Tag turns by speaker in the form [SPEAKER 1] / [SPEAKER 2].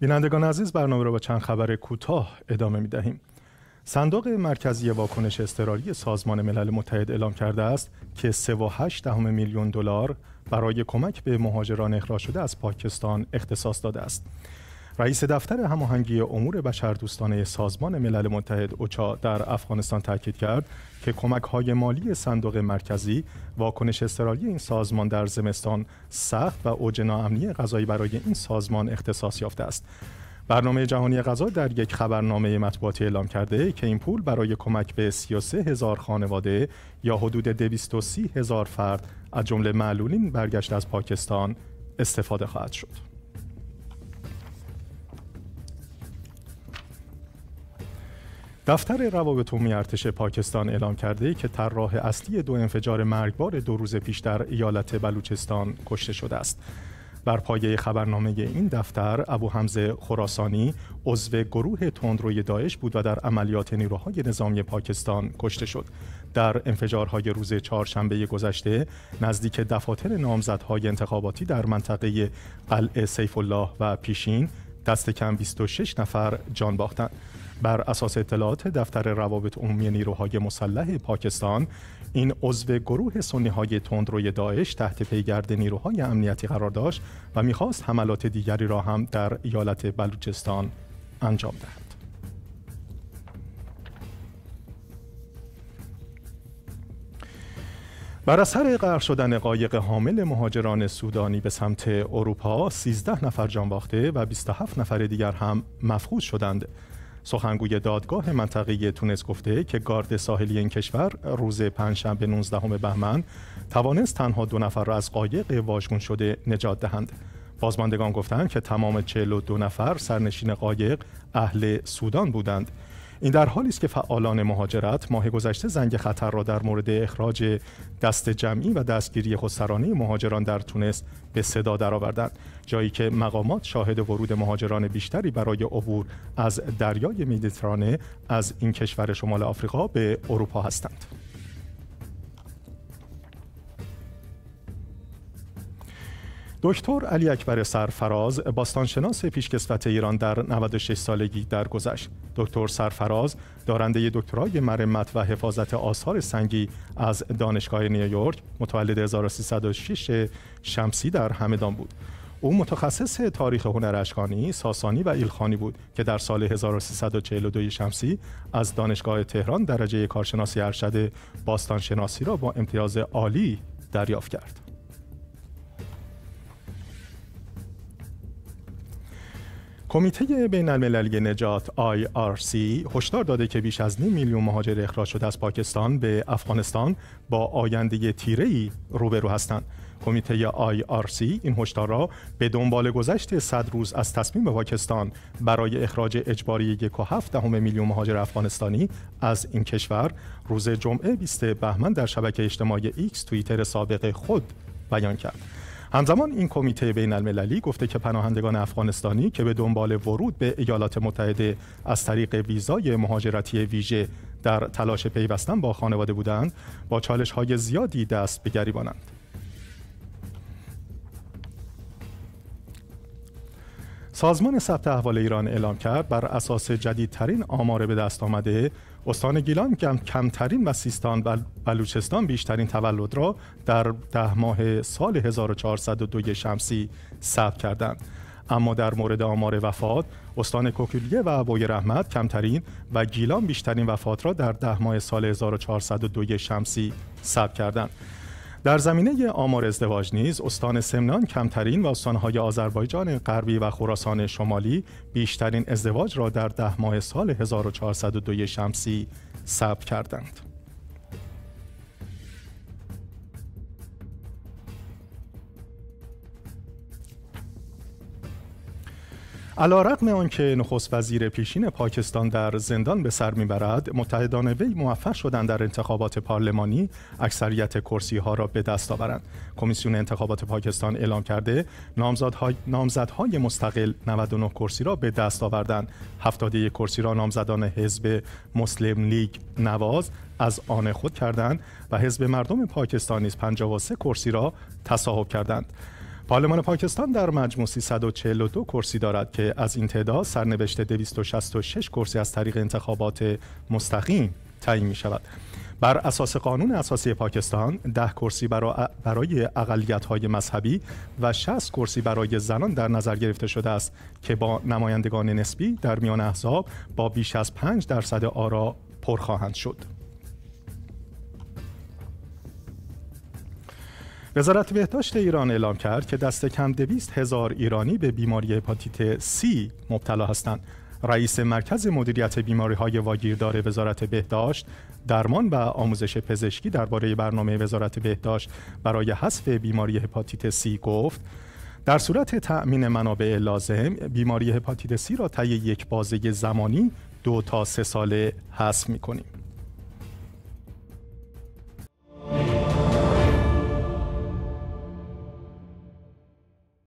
[SPEAKER 1] بینندگان عزیز برنامه را با چند خبر کوتاه ادامه می دهیم. صندوق مرکزی واکنش اضطراری سازمان ملل متحد اعلام کرده است که 3.8 میلیون دلار برای کمک به مهاجران اخراج شده از پاکستان اختصاص داده است. رئیس دفتر هماهنگی امور بشردوستانه سازمان ملل متحد اوچا در افغانستان تاکید کرد که کمک های مالی صندوق مرکزی واکنش استرالی این سازمان در زمستان سخت و اوج ناامنی غذایی برای این سازمان اختصاص یافته است برنامه جهانی غذا در یک خبرنامه مطبوعاتی اعلام کرده که این پول برای کمک به 33 هزار خانواده یا حدود 230 هزار فرد از جمله معلولین برگشت از پاکستان استفاده خواهد شد. دفتر روابط عمومی ارتش پاکستان اعلام کرده که طراح اصلی دو انفجار مرگبار دو روز پیش در ایالت بلوچستان کشته شده است. بر پایه خبرنامه این دفتر ابو حمزه خراسانی عضو گروه تندروی داعش بود و در عملیات نیروهای نظامی پاکستان کشته شد در انفجارهای روز چهارشنبه گذشته نزدیک دفاتر نامزدهای انتخاباتی در منطقه قلعه سیف الله و پیشین دست کم 26 نفر جان باختند بر اساس اطلاعات دفتر روابط عمومی نیروهای مسلح پاکستان این عضو گروه سنی های تندروی داعش تحت پیگرد نیروهای امنیتی قرار داشت و میخواست حملات دیگری را هم در ایالت بلوچستان انجام دهد. بر اثر غرق شدن قایق حامل مهاجران سودانی به سمت اروپا 13 نفر جان باخته و 27 نفر دیگر هم مفقود شدند سخنگوی دادگاه منطقه تونس گفته که گارد ساحلی این کشور روز پنجشنبه 19 بهمن توانست تنها دو نفر را از قایق واژگون شده نجات دهند. بازماندگان گفتند که تمام 42 نفر سرنشین قایق اهل سودان بودند. این در حالی است که فعالان مهاجرت ماه گذشته زنگ خطر را در مورد اخراج دست جمعی و دستگیری خودسرانه مهاجران در تونس به صدا درآوردند جایی که مقامات شاهد ورود مهاجران بیشتری برای عبور از دریای مدیترانه از این کشور شمال آفریقا به اروپا هستند دکتر علی اکبر سرفراز باستانشناس پیشکسوت ایران در 96 سالگی درگذشت. دکتر سرفراز دارنده دکترای مرمت و حفاظت آثار سنگی از دانشگاه نیویورک متولد 1306 شمسی در همدان بود. او متخصص تاریخ هنر اشکانی، ساسانی و ایلخانی بود که در سال 1342 شمسی از دانشگاه تهران درجه کارشناسی ارشد باستانشناسی را با امتیاز عالی دریافت کرد. کمیته بین المللی نجات IRC هشدار داده که بیش از نیم میلیون مهاجر اخراج شده از پاکستان به افغانستان با آینده تیره‌ای روبرو هستند. کمیته IRC این هشدار را به دنبال گذشت صد روز از تصمیم پاکستان برای اخراج اجباری دهم میلیون مهاجر افغانستانی از این کشور روز جمعه 20 بهمن در شبکه اجتماعی ایکس توییتر سابق خود بیان کرد. همزمان این کمیته بین المللی گفته که پناهندگان افغانستانی که به دنبال ورود به ایالات متحده از طریق ویزای مهاجرتی ویژه در تلاش پیوستن با خانواده بودند با چالش های زیادی دست به گریبانند سازمان ثبت احوال ایران اعلام کرد بر اساس جدیدترین آمار به دست آمده استان گیلان کم کمترین و سیستان و بلوچستان بیشترین تولد را در ده ماه سال 1402 شمسی ثبت کردند اما در مورد آمار وفات استان کوکولیه و ابوی رحمت کمترین و گیلان بیشترین وفات را در ده ماه سال 1402 شمسی ثبت کردند در زمینه آمار ازدواج نیز استان سمنان کمترین و استانهای آذربایجان غربی و خراسان شمالی بیشترین ازدواج را در ده ماه سال 1402 شمسی ثبت کردند. علا رقم که نخست وزیر پیشین پاکستان در زندان به سر میبرد متحدان وی موفق شدند در انتخابات پارلمانی اکثریت کرسی ها را به دست آورند کمیسیون انتخابات پاکستان اعلام کرده نامزدهای های مستقل 99 کرسی را به دست آوردند 71 کرسی را نامزدان حزب مسلم لیگ نواز از آن خود کردند و حزب مردم پاکستان نیز 53 کرسی را تصاحب کردند پارلمان پاکستان در مجموع 342 کرسی دارد که از این تعداد سرنوشت 266 کرسی از طریق انتخابات مستقیم تعیین می شود بر اساس قانون اساسی پاکستان ده کرسی برای برای های مذهبی و 60 کرسی برای زنان در نظر گرفته شده است که با نمایندگان نسبی در میان احزاب با بیش از 5 درصد آرا پر خواهند شد وزارت بهداشت ایران اعلام کرد که دست کم دویست هزار ایرانی به بیماری هپاتیت C مبتلا هستند. رئیس مرکز مدیریت بیماری های واگیردار وزارت بهداشت درمان و آموزش پزشکی درباره برنامه وزارت بهداشت برای حذف بیماری هپاتیت C گفت در صورت تأمین منابع لازم بیماری هپاتیت C را طی یک بازه زمانی دو تا سه ساله حذف می‌کنیم.